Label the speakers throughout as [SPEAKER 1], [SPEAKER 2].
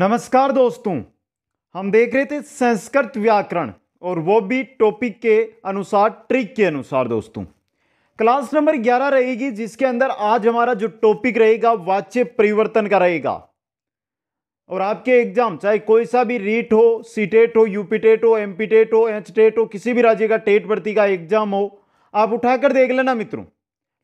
[SPEAKER 1] नमस्कार दोस्तों हम देख रहे थे संस्कृत व्याकरण और वो भी टॉपिक के अनुसार ट्रिक के अनुसार दोस्तों क्लास नंबर 11 रहेगी जिसके अंदर आज हमारा जो टॉपिक रहेगा वाच्य परिवर्तन का रहेगा और आपके एग्जाम चाहे कोई सा भी रीट हो सीटेट हो यूपीटेट हो एमपीटेट हो एचटेट हो किसी भी राज्य का टेट भर्ती का एग्जाम हो आप उठाकर देख लेना मित्रों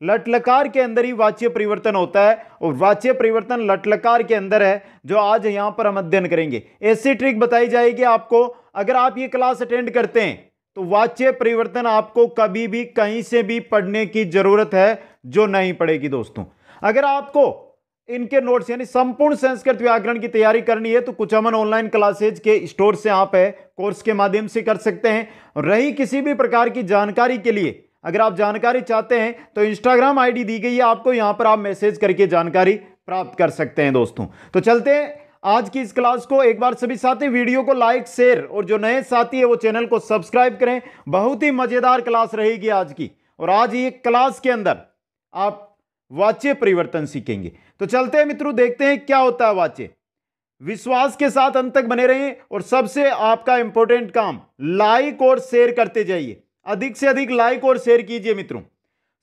[SPEAKER 1] लटलकार के अंदर ही वाच्य परिवर्तन होता है और वाच्य परिवर्तन लटलकार के अंदर है जो आज यहाँ पर हम अध्ययन करेंगे ऐसी ट्रिक बताई जाएगी आपको अगर आप ये क्लास अटेंड करते हैं तो वाच्य परिवर्तन आपको कभी भी कहीं से भी पढ़ने की जरूरत है जो नहीं पड़ेगी दोस्तों अगर आपको इनके नोट्स यानी संपूर्ण संस्कृत व्याकरण की तैयारी करनी है तो कुछ अमन ऑनलाइन क्लासेज के स्टोर से आप है कोर्स के माध्यम से कर सकते हैं रही किसी भी प्रकार की जानकारी के लिए अगर आप जानकारी चाहते हैं तो इंस्टाग्राम आईडी दी गई है आपको यहां पर आप मैसेज करके जानकारी प्राप्त कर सकते हैं दोस्तों तो चलते हैं आज की इस क्लास को एक बार सभी साथी वीडियो को लाइक शेयर और जो नए साथी है वो चैनल को सब्सक्राइब करें बहुत ही मजेदार क्लास रहेगी आज की और आज ये क्लास के अंदर आप वाच्य परिवर्तन सीखेंगे तो चलते हैं मित्रों देखते हैं क्या होता है वाच्य विश्वास के साथ अंत तक बने रहें और सबसे आपका इंपॉर्टेंट काम लाइक और शेयर करते जाइए अधिक से अधिक लाइक और शेयर कीजिए मित्रों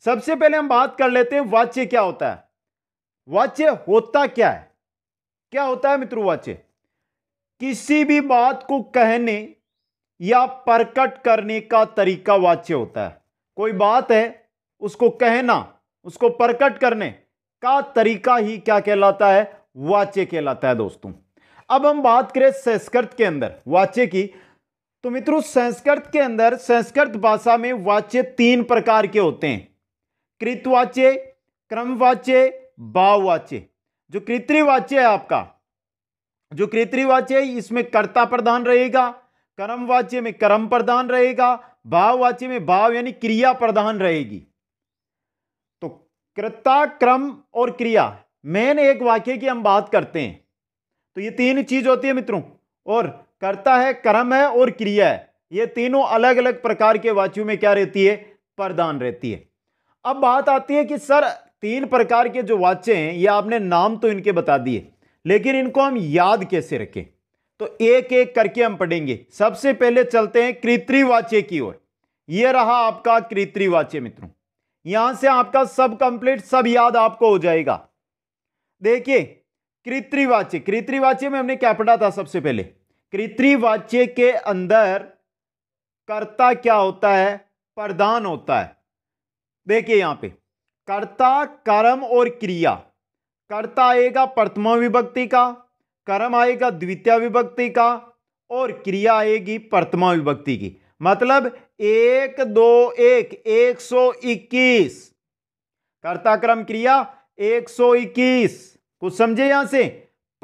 [SPEAKER 1] सबसे पहले हम बात कर लेते हैं वाच्य क्या होता है वाच्य होता क्या है क्या होता है मित्रों वाच्य किसी भी बात को कहने या प्रकट करने का तरीका वाच्य होता है कोई बात है उसको कहना उसको प्रकट करने का तरीका ही क्या कहलाता है वाच्य कहलाता है दोस्तों अब हम बात करें संस्कृत के अंदर वाच्य की तो मित्रों संस्कृत के अंदर संस्कृत भाषा में वाच्य तीन प्रकार के होते हैं कृतवाच्य क्रमवाच्य भाववाच्य जो कृत्रिवाच्य है आपका जो कृत्रिवाच्य है इसमें कर्ता प्रधान रहेगा कर्मवाच्य में कर्म प्रधान रहेगा भाववाच्य में भाव यानी क्रिया प्रधान रहेगी तो कृता क्रम और क्रिया मेन एक वाक्य की हम बात करते हैं तो ये तीन चीज होती है मित्रों और कर्ता है कर्म है और क्रिया है ये तीनों अलग अलग प्रकार के वाच्यों में क्या रहती है प्रदान रहती है अब बात आती है कि सर तीन प्रकार के जो वाच्य हैं ये आपने नाम तो इनके बता दिए लेकिन इनको हम याद कैसे रखें तो एक एक करके हम पढ़ेंगे सबसे पहले चलते हैं कृत्रिवाच्य की ओर ये रहा आपका कृत्रिवाच्य मित्रों यहां से आपका सब कंप्लीट सब याद आपको हो जाएगा देखिए कृत्रिवाच्य कृत्रिवाच्य में हमने क्या पढ़ा था सबसे पहले कृत्रिवाच्य के अंदर कर्ता क्या होता है प्रदान होता है देखिए यहाँ पे कर्ता कर्म और क्रिया कर्ता आएगा प्रथमा विभक्ति का कर्म आएगा द्वितीय विभक्ति का और क्रिया आएगी प्रथमा विभक्ति की मतलब एक दो एक एक सौ इक्कीस कर्ता क्रम क्रिया एक सौ इक्कीस कुछ समझे यहां से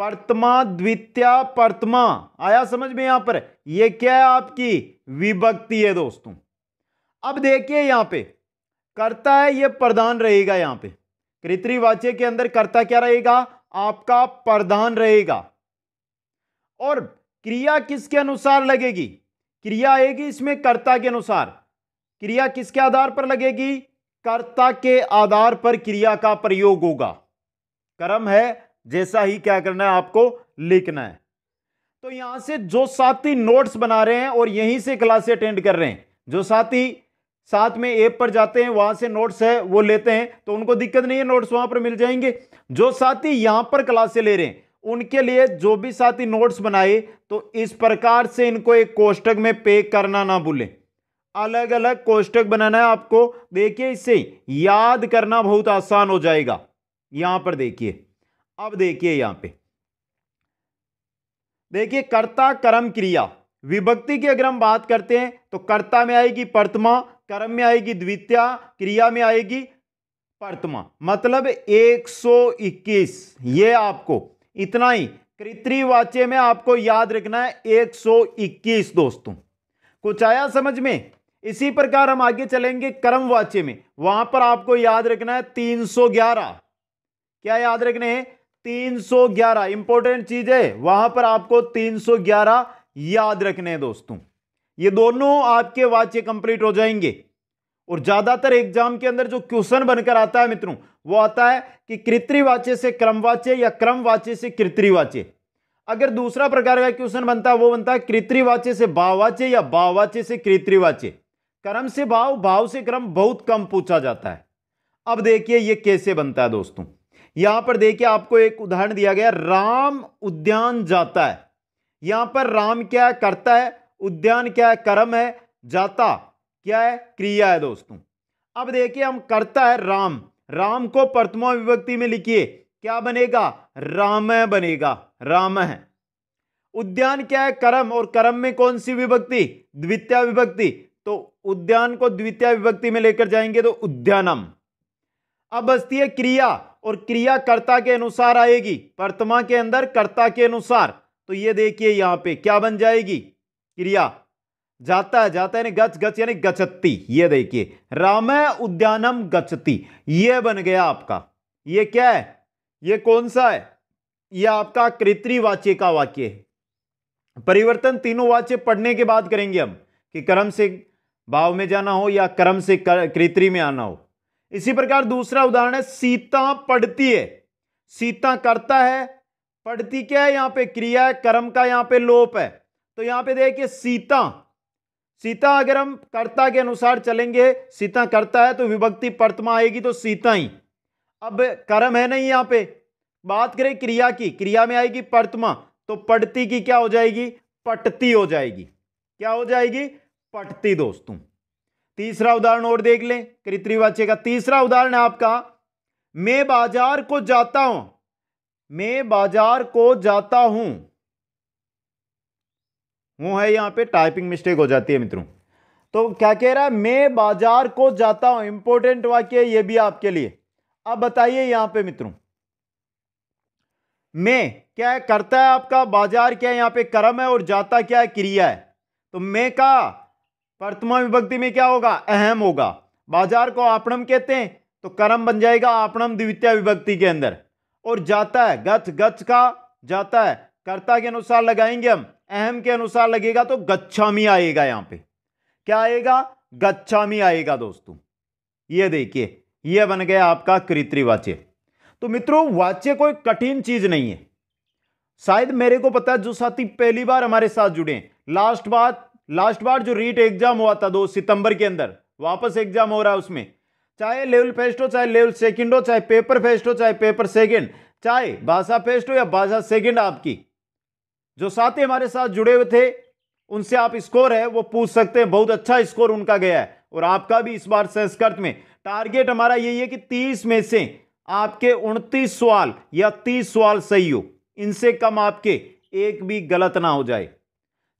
[SPEAKER 1] प्रतमा द्वितीया प्रतमा आया समझ में यहां पर ये क्या है आपकी विभक्ति है दोस्तों अब देखिए यहां पे कर्ता है ये प्रधान रहेगा यहां पे कृत्रिवाच्य के अंदर कर्ता क्या रहेगा आपका प्रधान रहेगा और क्रिया किसके अनुसार लगेगी क्रिया आएगी इसमें कर्ता के अनुसार क्रिया किसके आधार पर लगेगी कर्ता के आधार पर क्रिया का प्रयोग होगा कर्म है जैसा ही क्या करना है आपको लिखना है तो यहां से जो साथी नोट्स बना रहे हैं और यहीं से क्लास अटेंड कर रहे हैं जो साथी साथ में ऐप पर जाते हैं वहां से नोट्स है वो लेते हैं तो उनको दिक्कत नहीं है नोट्स वहां पर मिल जाएंगे जो साथी यहां पर क्लासे ले रहे हैं उनके लिए जो भी साथी नोट्स बनाए तो इस प्रकार से इनको एक कोष्टक में पे करना ना भूलें अलग अलग कोष्टक बनाना है आपको देखिए इससे याद करना बहुत आसान हो जाएगा यहां पर देखिए अब देखिए यहां पे देखिए कर्ता कर्म क्रिया विभक्ति की अगर हम बात करते हैं तो कर्ता में आएगी प्रतिमा कर्म में आएगी द्वितीय क्रिया में आएगी प्रतिमा मतलब 121 ये आपको इतना ही कृत्रिवाच्य में आपको याद रखना है 121 दोस्तों कुछ आया समझ में इसी प्रकार हम आगे चलेंगे कर्म वाच्य में वहां पर आपको याद रखना है 311 क्या याद रखने हैं 311 इंपॉर्टेंट चीज है वहां पर आपको 311 याद रखने हैं दोस्तों ये दोनों आपके वाच्य कंप्लीट हो जाएंगे और ज्यादातर एग्जाम के अंदर जो क्वेश्चन बनकर आता है मित्रों वो आता है कि कृत्रिवाच्य से क्रमवाच्य या क्रमवाच्य से कृत्रिवाच्य अगर दूसरा प्रकार का क्वेश्चन बनता है वो बनता है कृत्रिवाच्य से भाववाच्य या भाववाच्य से कृत्रिवाच्य क्रम से भाव भाव से क्रम बहुत कम पूछा जाता है अब देखिए ये कैसे बनता है दोस्तों यहां पर देखिए आपको एक उदाहरण दिया गया राम उद्यान जाता है यहां पर राम क्या करता है उद्यान क्या कर्म है जाता क्या है क्रिया है दोस्तों अब देखिए हम करता है राम राम को प्रथमा विभक्ति में लिखिए क्या बनेगा राम बनेगा राम है उद्यान क्या है कर्म और कर्म में कौन सी विभक्ति द्वितीय विभक्ति तो उद्यान को द्वितीय विभक्ति में लेकर जाएंगे तो उद्यानम अब बचती है क्रिया और क्रिया कर्ता के अनुसार आएगी प्रतिमा के अंदर कर्ता के अनुसार तो ये देखिए यहां पे क्या बन जाएगी क्रिया जाता है जाता है गच गच यानी गचती ये देखिए राम उद्यानम गचती ये बन गया आपका ये क्या है ये कौन सा है ये आपका कृत्रिवाच्य का वाक्य है परिवर्तन तीनों वाच्य पढ़ने के बाद करेंगे हम कि कर्म से भाव में जाना हो या कर्म से कृत्रि में आना हो इसी प्रकार दूसरा उदाहरण है सीता पढ़ती है सीता करता है पढ़ती क्या है यहाँ पे क्रिया है कर्म का यहाँ पे लोप है तो यहाँ पे देखिए सीता सीता अगर हम कर्ता के अनुसार चलेंगे सीता करता है तो विभक्ति प्रतिमा आएगी तो सीता ही अब कर्म है नहीं यहाँ पे बात करें क्रिया की क्रिया में आएगी प्रतिमा तो पढ़ती की क्या हो जाएगी पटती हो जाएगी क्या हो जाएगी पटती दोस्तों तीसरा उदाहरण और देख लें कृत्रिवाच्य का तीसरा उदाहरण है आपका मैं बाजार को जाता हूं मैं बाजार को जाता हूं वो है यहां पे टाइपिंग मिस्टेक हो जाती है मित्रों तो क्या कह रहा है मैं बाजार को जाता हूं इंपॉर्टेंट वाक्य ये भी आपके लिए अब बताइए यहां पे मित्रों मैं क्या करता है आपका बाजार क्या है यहां पे कर्म है और जाता क्या है क्रिया है तो मैं का प्रथमा विभक्ति में क्या होगा अहम होगा बाजार को आपणम कहते हैं तो कर्म बन जाएगा आपणम द्वितीय विभक्ति के अंदर और जाता है गच गच का जाता है कर्ता के अनुसार लगाएंगे हम अहम के अनुसार लगेगा तो गच्छामी आएगा यहां पे क्या आएगा गच्छामी आएगा दोस्तों ये देखिए यह बन गया आपका कृत्रिवाच्य तो मित्रों वाच्य कोई कठिन चीज नहीं है शायद मेरे को पता है जो साथी पहली बार हमारे साथ जुड़े लास्ट बात लास्ट बार जो रीट एग्जाम हुआ था दो सितंबर के अंदर वापस एग्जाम हो रहा है उसमें चाहे लेवल फेस्ट हो चाहे लेवल सेकंड हो चाहे पेपर फेस्ट हो चाहे पेपर सेकंड चाहे भाषा फेस्ट हो या भाषा सेकंड आपकी जो साथी हमारे साथ जुड़े हुए थे उनसे आप स्कोर है वो पूछ सकते हैं बहुत अच्छा स्कोर उनका गया है और आपका भी इस बार संस्कृत में टारगेट हमारा यही है कि तीस में से आपके उनतीस सवाल या तीस सवाल सही हो इनसे कम आपके एक भी गलत ना हो जाए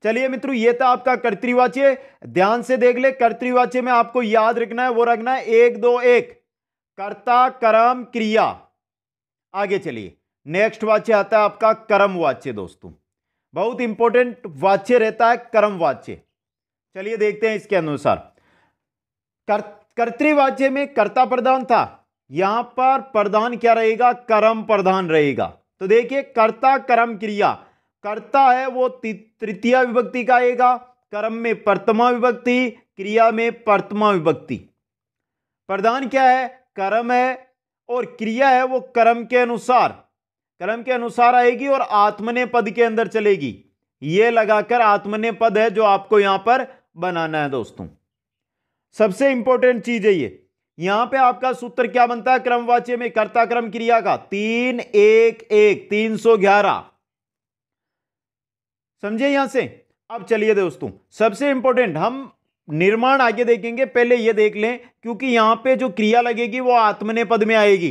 [SPEAKER 1] चलिए मित्रों ये था आपका कर्तवाच्य ध्यान से देख ले कर्तवाच्य में आपको याद रखना है वो रखना है एक दो एक कर्ता कर्म क्रिया आगे चलिए नेक्स्ट वाच्य आता है आपका कर्म वाच्य दोस्तों बहुत इंपॉर्टेंट वाच्य रहता है कर्म वाच्य चलिए देखते हैं इसके अनुसार कर्तवाच्य में कर्ता प्रधान था यहां पर प्रधान क्या रहेगा कर्म प्रधान रहेगा तो देखिए कर्ता कर्म क्रिया करता है वो तृतीय विभक्ति का आएगा कर्म में प्रथमा विभक्ति क्रिया में प्रथमा विभक्ति प्रधान क्या है कर्म है और क्रिया है वो कर्म के अनुसार कर्म के अनुसार आएगी और आत्मने पद के अंदर चलेगी ये लगाकर आत्मने पद है जो आपको यहां पर बनाना है दोस्तों सबसे इंपॉर्टेंट चीज है ये यहां पे आपका सूत्र क्या बनता है क्रमवाच्य में कर्ता क्रम क्रिया का तीन एक एक तीन सौ ग्यारह समझे यहां से अब चलिए दोस्तों सबसे इंपॉर्टेंट हम निर्माण आगे देखेंगे पहले यह देख लें क्योंकि यहां पे जो क्रिया लगेगी वो आत्मने पद में आएगी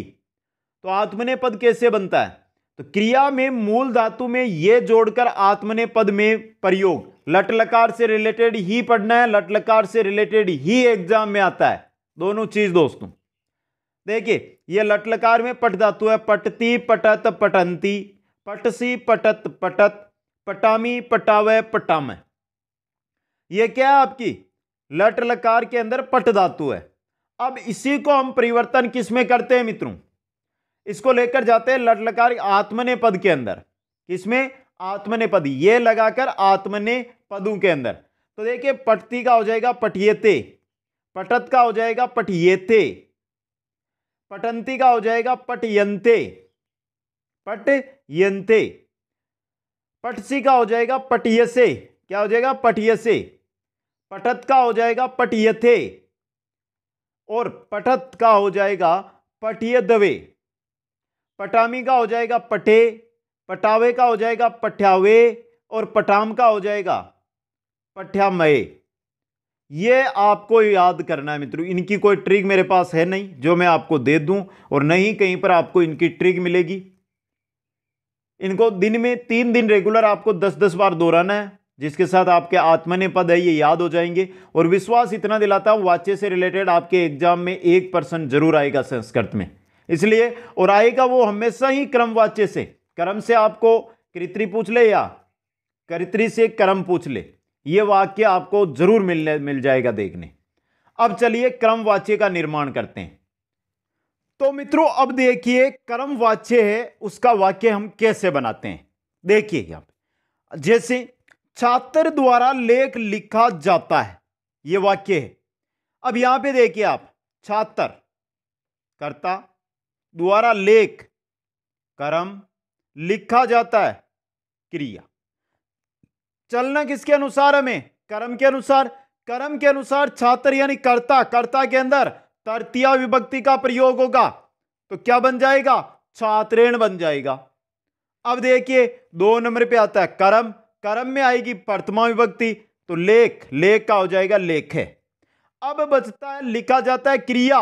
[SPEAKER 1] तो आत्मने पद कैसे बनता है तो क्रिया में मूल धातु में यह जोड़कर आत्मने पद में प्रयोग लटलकार से रिलेटेड ही पढ़ना है लटलकार से रिलेटेड ही एग्जाम में आता है दोनों चीज दोस्तों देखिए ये लटलकार में पट धातु है पटती पटत पटंती पटसी पटत पटत पटामी पटावे पटाम ये क्या है आपकी लट लकार के अंदर पट धातु है अब इसी को हम परिवर्तन किस में करते हैं मित्रों इसको लेकर जाते हैं लट लकार आत्मने पद के अंदर किसमें आत्मने पद ये लगाकर आत्मने पदों के अंदर तो देखिए पटती का हो जाएगा पटियते पटत का हो जाएगा पटियते पटंती का हो जाएगा पटयंते पटयंते पटसी का हो जाएगा पटियसे क्या हो जाएगा पटियसे पटत का हो जाएगा पटियथे और पटत का हो जाएगा पटिय दवे पटामी का हो जाएगा पटे पटावे का हो जाएगा पठ्यावे और पटाम का हो जाएगा पठ्यामय ये आपको याद करना है मित्रों इनकी कोई ट्रिक मेरे पास है नहीं जो मैं आपको दे दूं और नहीं कहीं पर आपको इनकी ट्रिक मिलेगी इनको दिन में तीन दिन रेगुलर आपको दस दस बार दोहराना है जिसके साथ आपके पद है ये याद हो जाएंगे और विश्वास इतना दिलाता हूँ वाच्य से रिलेटेड आपके एग्जाम में एक परसेंट जरूर आएगा संस्कृत में इसलिए और आएगा वो हमेशा ही क्रम वाच्य से क्रम से आपको कृत्रि पूछ ले या कृत्रि से क्रम पूछ ले ये वाक्य आपको जरूर मिलने मिल जाएगा देखने अब चलिए क्रम वाच्य का निर्माण करते हैं तो मित्रों अब देखिए कर्म वाच्य है उसका वाक्य हम कैसे बनाते हैं देखिए यहाँ जैसे छात्र द्वारा लेख लिखा जाता है यह वाक्य है अब यहां पे देखिए आप छात्र कर्ता द्वारा लेख कर्म लिखा जाता है क्रिया चलना किसके अनुसार हमें कर्म के अनुसार कर्म के अनुसार छात्र यानी कर्ता कर्ता के अंदर तृतीय विभक्ति का प्रयोग होगा तो क्या बन जाएगा छात्रेण बन जाएगा अब देखिए दो नंबर पे आता है कर्म कर्म में आएगी प्रथमा विभक्ति तो लेख लेख का हो जाएगा लेख है अब बचता है लिखा जाता है क्रिया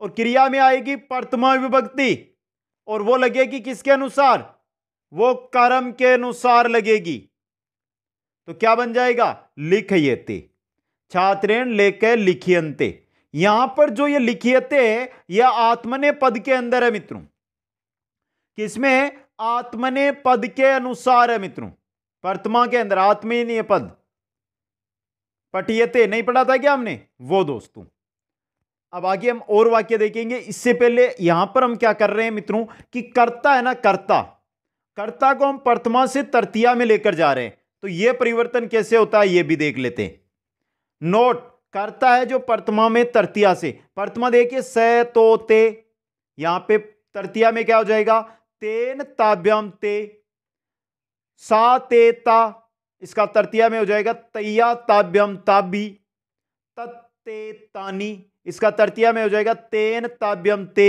[SPEAKER 1] और क्रिया में आएगी प्रथमा विभक्ति और वो लगेगी किसके अनुसार वो कर्म के अनुसार लगेगी तो क्या बन जाएगा लिखयते छात्रेण लेख लिखियंते यहां पर जो ये लिखियते यह आत्मने पद के अंदर है मित्रों किसमें आत्मने पद के अनुसार है मित्रों प्रतिमा के अंदर आत्मीय पद पटियते नहीं पढ़ा था क्या हमने वो दोस्तों अब आगे हम और वाक्य देखेंगे इससे पहले यहां पर हम क्या कर रहे हैं मित्रों कि कर्ता है ना कर्ता कर्ता को हम प्रथमा से तृतीया में लेकर जा रहे हैं तो यह परिवर्तन कैसे होता है यह भी देख लेते हैं नोट करता है जो प्रतिमा में तरतिया से प्रतिमा देखिए स तो ते यहां पे तरतिया में क्या हो जाएगा तेन ताभ्यम ते सा ते ता इसका तरतिया में हो जाएगा तैया ताभ्यम ताबी तत्ते तानी इसका तरतिया में हो जाएगा तेन ताभ्यम ते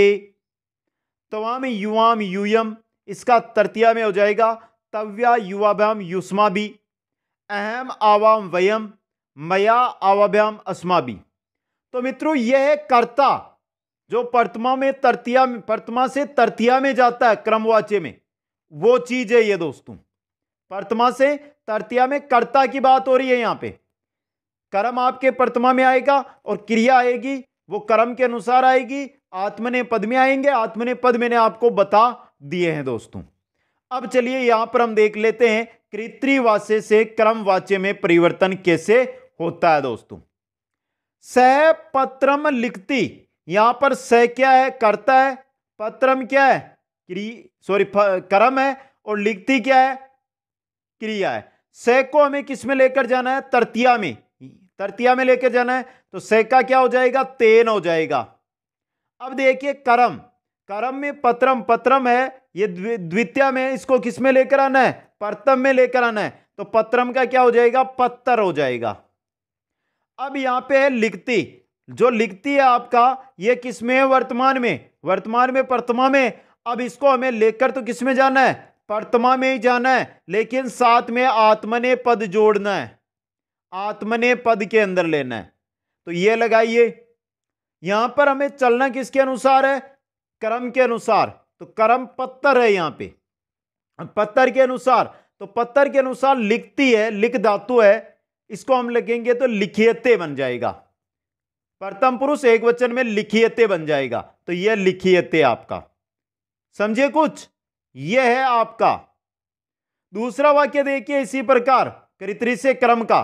[SPEAKER 1] तवाम युवाम यूयम इसका तरतिया में हो जाएगा तव्या युवाभ्याम युष्मा भी अहम आवाम वयम मया आवाभ्याम अस्माबी तो मित्रों यह है कर्ता जो प्रतिमा में तरतिया में परतमा से तरतिया में जाता है क्रमवाच्य में वो चीज है ये दोस्तों प्रतिमा से तरतिया में कर्ता की बात हो रही है यहां पे कर्म आपके प्रतिमा में आएगा और क्रिया आएगी वो कर्म के अनुसार आएगी आत्मने पद में आएंगे आत्मने पद मैंने आपको बता दिए हैं दोस्तों अब चलिए यहां पर हम देख लेते हैं कृत्रिवाच्य से क्रमवाच्य में परिवर्तन कैसे होता है दोस्तों स पत्रम लिखती यहां पर स क्या है करता है पत्रम क्या है क्री सॉरी कर्म है और लिखती क्या है क्रिया है स को हमें किस में लेकर जाना है तरतिया में तरतिया में लेकर जाना है तो स का क्या हो जाएगा तेन हो जाएगा अब देखिए करम करम में पत्रम पत्रम है ये द्वितीय में इसको किस में लेकर आना है परतम में लेकर आना है तो पत्रम का क्या हो जाएगा पत्थर हो जाएगा अब यहाँ पे है लिखती जो लिखती है आपका ये किसमें है वर्तमान में वर्तमान में प्रतिमा में अब इसको हमें लेकर तो किसमें जाना है प्रतिमा में ही जाना है लेकिन साथ में आत्मने पद जोड़ना है आत्मने पद के अंदर लेना है तो ये लगाइए यहां पर हमें चलना किसके अनुसार है क्रम के अनुसार तो क्रम पत्थर है यहां पे पत्थर के अनुसार तो पत्थर के अनुसार लिखती है लिख धातु है इसको हम लिखेंगे तो लिखियते बन जाएगा प्रथम पुरुष एक वचन में लिखियते बन जाएगा तो यह लिखियते आपका समझे कुछ यह है आपका दूसरा वाक्य देखिए इसी प्रकार कृत्री से क्रम का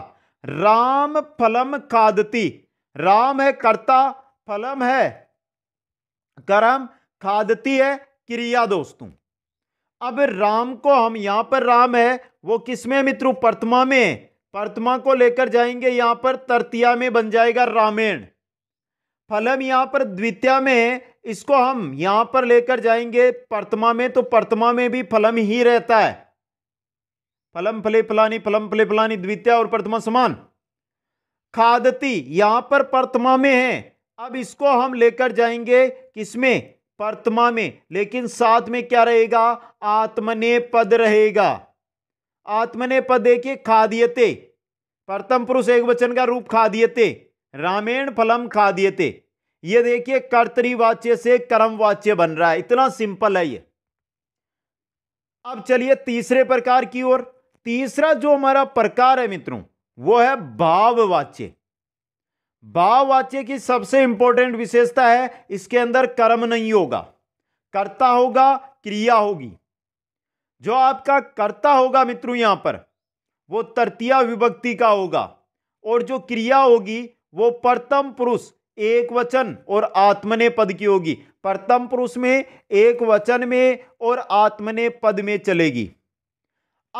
[SPEAKER 1] राम फलम खादती राम है कर्ता फलम है कर्म खादती है क्रिया दोस्तों अब राम को हम यहां पर राम है वो किसमें मित्रों प्रथमा में प्रतिमा को लेकर जाएंगे यहाँ पर तृतीया में बन जाएगा रामेण फलम यहाँ पर द्वितीय में इसको हम यहाँ पर लेकर जाएंगे प्रतिमा में तो प्रतिमा में भी फलम ही रहता है फलम फले फलानी फलम फले फलानी द्वितीय और प्रतिमा समान खादती यहां पर प्रतिमा में है अब इसको हम लेकर जाएंगे किसमें प्रतिमा में लेकिन साथ में क्या रहेगा आत्मने पद रहेगा आत्मने पद देखिए खादियते प्रथम पुरुष एक वचन का रूप खादियते रामेण फलम खादियते ये देखिए कर्तरीवाच्य से कर्मवाच्य बन रहा है इतना सिंपल है ये अब चलिए तीसरे प्रकार की ओर तीसरा जो हमारा प्रकार है मित्रों वो है भाववाच्य भाववाच्य की सबसे इंपॉर्टेंट विशेषता है इसके अंदर कर्म नहीं होगा कर्ता होगा क्रिया होगी जो आपका कर्ता होगा मित्रों यहां पर वो तृतीया विभक्ति का होगा और जो क्रिया होगी वो प्रथम पुरुष एक वचन और आत्मने पद की होगी प्रथम पुरुष में एक वचन में और आत्मने पद में चलेगी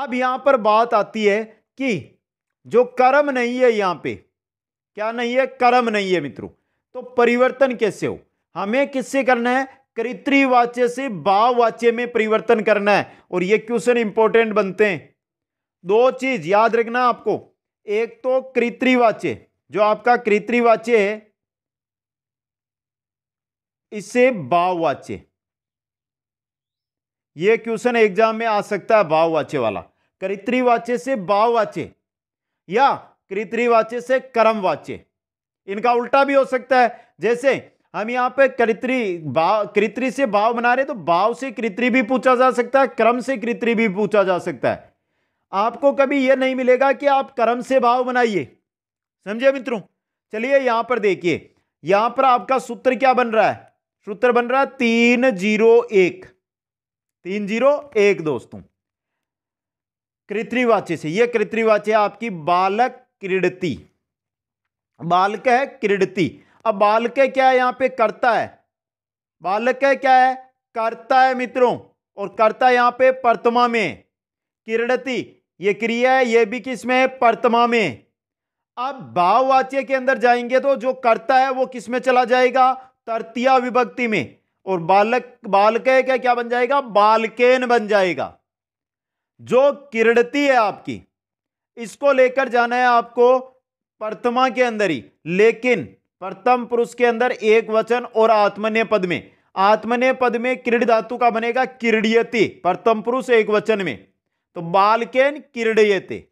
[SPEAKER 1] अब यहां पर बात आती है कि जो कर्म नहीं है यहां पे क्या नहीं है कर्म नहीं है मित्रों तो परिवर्तन कैसे हो हमें किससे करना है कृत्रिवाच्य से भाववाच्य में परिवर्तन करना है और ये क्वेश्चन इंपॉर्टेंट बनते हैं दो चीज याद रखना आपको एक तो कृत्रिवाच्य जो आपका कृत्रिवाच्य है इससे भाववाच्य ये क्वेश्चन एग्जाम में आ सकता है भाववाच्य वाला कृत्रिवाच्य से भाववाच्य या कृत्रिवाच्य से कर्मवाच्य इनका उल्टा भी हो सकता है जैसे हम यहाँ पे कृत्रि भाव कृत्रि से भाव बना रहे तो भाव से कृत्रि भी पूछा जा सकता है क्रम से कृत्रि भी पूछा जा सकता है आपको कभी यह नहीं मिलेगा कि आप क्रम से भाव बनाइए समझे मित्रों चलिए यहां पर देखिए यहां पर आपका सूत्र क्या बन रहा है सूत्र बन रहा है तीन जीरो एक तीन जीरो एक दोस्तों कृत्रिवाच्य से यह कृत्रिवाच्य आपकी बालक क्रीडती बालक है क्रीडती अब बालक क्या है यहां पे करता है बालक क्या है करता है मित्रों और करता है यहां पे प्रतिमा में किरणती ये क्रिया है ये भी किसमें है प्रतिमा में अब भाववाच्य के अंदर जाएंगे तो जो करता है वो किसमें चला जाएगा तृतीया विभक्ति में और बालक बालक क्या क्या बन जाएगा बालकेन बन जाएगा जो किरणती है आपकी इसको लेकर जाना है आपको प्रतिमा के अंदर ही लेकिन प्रथम पुरुष के अंदर एक वचन और आत्मन्य पद में आत्मन्य पद में क्रीड धातु का बनेगा क्रीडियते प्रथम पुरुष एक वचन में तो बालकेन क्रीडयते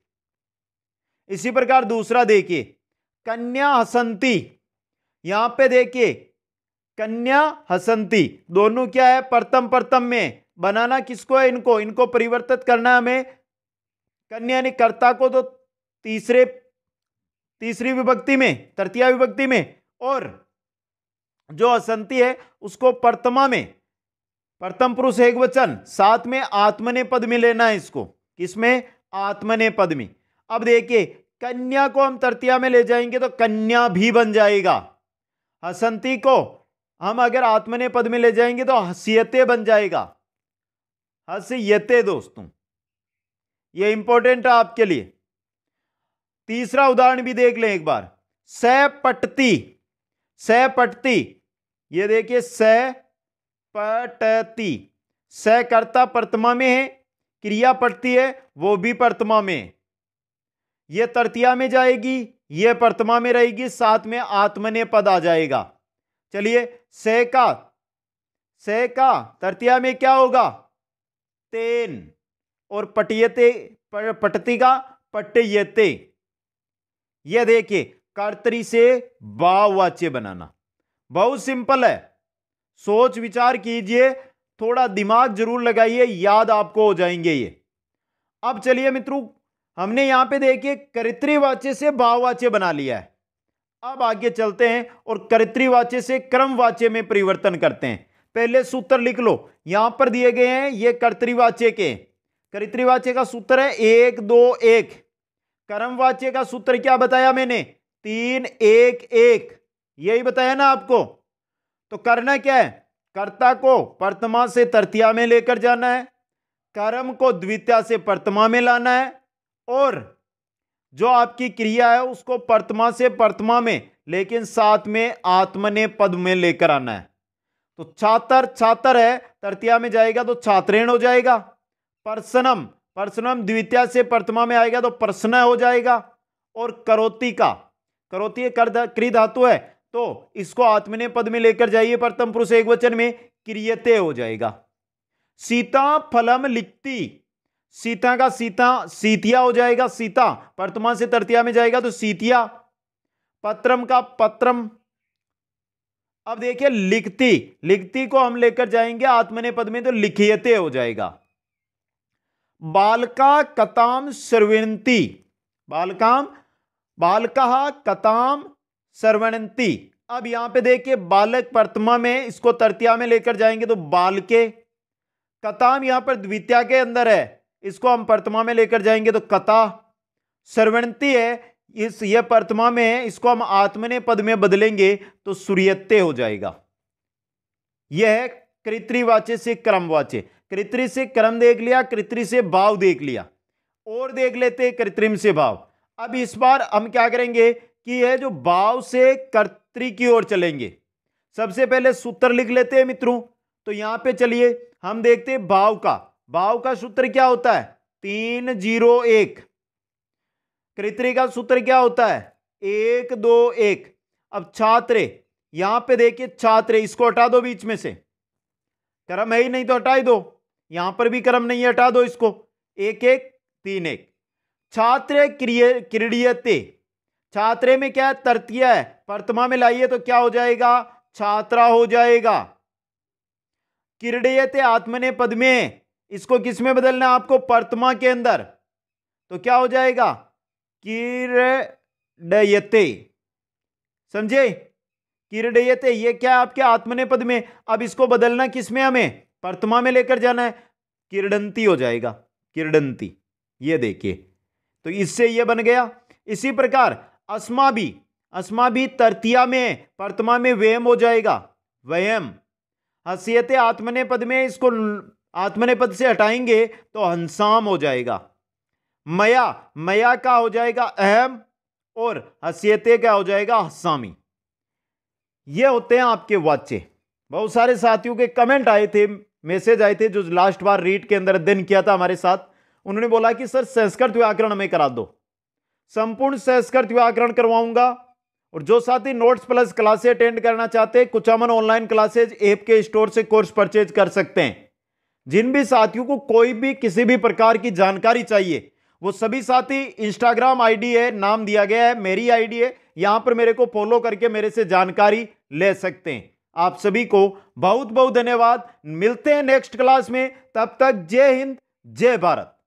[SPEAKER 1] इसी प्रकार दूसरा देखिए कन्या हसंती यहां पे देखिए कन्या हसंती दोनों क्या है प्रथम प्रथम में बनाना किसको है इनको इनको परिवर्तित करना हमें कन्या यानी कर्ता को तो तीसरे तीसरी विभक्ति में तृतीय विभक्ति में और जो असंति है उसको प्रथमा में प्रथम पुरुष एक वचन साथ में आत्मने पद में लेना है इसको किसमें आत्मने पद में अब देखिए कन्या को हम तृतीया में ले जाएंगे तो कन्या भी बन जाएगा हसंती को हम अगर आत्मने पद में ले जाएंगे तो हसीयते बन जाएगा हसीयते दोस्तों ये इंपॉर्टेंट है आपके लिए तीसरा उदाहरण भी देख लें एक बार सपटती सपटती ये देखिए सपटती सकर्ता प्रतिमा में है क्रिया पटती है वो भी प्रतिमा में ये तृतीया में जाएगी ये प्रतिमा में रहेगी साथ में आत्मने पद आ जाएगा चलिए स का स का तृतीया में क्या होगा तेन और पटियते पटती का पटयते यह देखिए कर्तरी से बाववाच्य बनाना बहुत सिंपल है सोच विचार कीजिए थोड़ा दिमाग जरूर लगाइए याद आपको हो जाएंगे ये अब चलिए मित्रों हमने यहां पे देखिए कर्तृवाच्य से बाववाच्य बना लिया है अब आगे चलते हैं और कर्तृवाच्य से क्रमवाच्य में परिवर्तन करते हैं पहले सूत्र लिख लो यहां पर दिए गए हैं ये कर्तृवाच्य के कर्तृवाच्य का सूत्र है एक दो एक कर्मवाच्य का सूत्र क्या बताया मैंने तीन एक एक यही बताया ना आपको तो करना क्या है कर्ता को प्रथमा से तृतीया में लेकर जाना है कर्म को द्वितीय से प्रथमा में लाना है और जो आपकी क्रिया है उसको प्रथमा से प्रथमा में लेकिन साथ में आत्मने पद में लेकर आना है तो छात्र छात्र है तृतीया में जाएगा तो छात्रेण हो जाएगा पर्सनम परसनम द्वितीय से प्रथमा में आएगा तो प्रश्न हो जाएगा और करोति का करोती कर क्री धातु है तो इसको आत्मने पद में लेकर जाइए प्रथम पुरुष एक वचन में क्रियते हो जाएगा सीता फलम लिखती सीता का सीता सीतिया हो जाएगा सीता वर्तमान से तृतीया में जाएगा तो सीतिया पत्रम का पत्रम अब देखिए लिखती लिखती को हम लेकर जाएंगे आत्मने पद में तो लिखियते हो जाएगा बालका कताम सर्वणती बालकाम बालका कताम सर्वणती अब यहां पे देखिए बालक प्रतिमा में इसको तृतीया में लेकर जाएंगे तो बालके कताम यहां पर द्वितीया के अंदर है इसको हम प्रतिमा में लेकर जाएंगे तो कता सर्वणती है इस यह प्रतिमा में है इसको हम आत्मने पद में बदलेंगे तो सूर्यते हो जाएगा यह है कृत्रिवाच्य से क्रमवाच्य कृत्रिम से क्रम देख लिया कृत्रिम से भाव देख लिया और देख लेते कृत्रिम से भाव अब इस बार हम क्या करेंगे कि यह जो भाव से कर्तृ की ओर चलेंगे सबसे पहले सूत्र लिख लेते हैं मित्रों तो यहां पे चलिए हम देखते हैं भाव का भाव का सूत्र क्या होता है तीन जीरो एक कृत्रि का सूत्र क्या होता है एक दो एक अब छात्र यहां पे देखिए छात्र इसको हटा दो बीच में से क्रम है ही नहीं तो हटाई दो यहां पर भी क्रम नहीं हटा दो इसको एक एक तीन एक छात्र क्रिय क्रीडियते छात्रे में क्या है तृतीय है प्रतिमा में लाइए तो क्या हो जाएगा छात्रा हो जाएगा क्रीडयते आत्मने पद में इसको किस में बदलना है आपको प्रतिमा के अंदर तो क्या हो जाएगा किरडयते समझे किरडयते ये क्या है आपके आत्मने पद में अब इसको बदलना किस में हमें प्रतिमा में लेकर जाना है किरडंती हो जाएगा किरडंती ये देखिए तो इससे ये बन गया इसी प्रकार अस्मा भी अस्मा भी तरतिया में प्रतिमा में व्यम हो जाएगा व्यम हसीयत आत्मने पद में इसको आत्मने पद से हटाएंगे तो हंसाम हो जाएगा मया मया का हो जाएगा अहम और हसीयत का हो जाएगा हसामी ये होते हैं आपके वाच्य बहुत सारे साथियों के कमेंट आए थे मैसेज आए थे जो लास्ट बार रीट के अंदर अध्ययन किया था हमारे साथ उन्होंने बोला कि सर संस्कृत व्याकरण हमें करा दो संपूर्ण संस्कृत व्याकरण करवाऊंगा और जो साथी नोट्स प्लस क्लासे अटेंड करना चाहते हैं कुछ अमन ऑनलाइन क्लासेज ऐप के स्टोर से कोर्स परचेज कर सकते हैं जिन भी साथियों को कोई भी किसी भी प्रकार की जानकारी चाहिए वो सभी साथी इंस्टाग्राम आईडी है नाम दिया गया है मेरी आईडी है यहां पर मेरे को फॉलो करके मेरे से जानकारी ले सकते हैं आप सभी को बहुत बहुत धन्यवाद मिलते हैं नेक्स्ट क्लास में तब तक जय हिंद जय भारत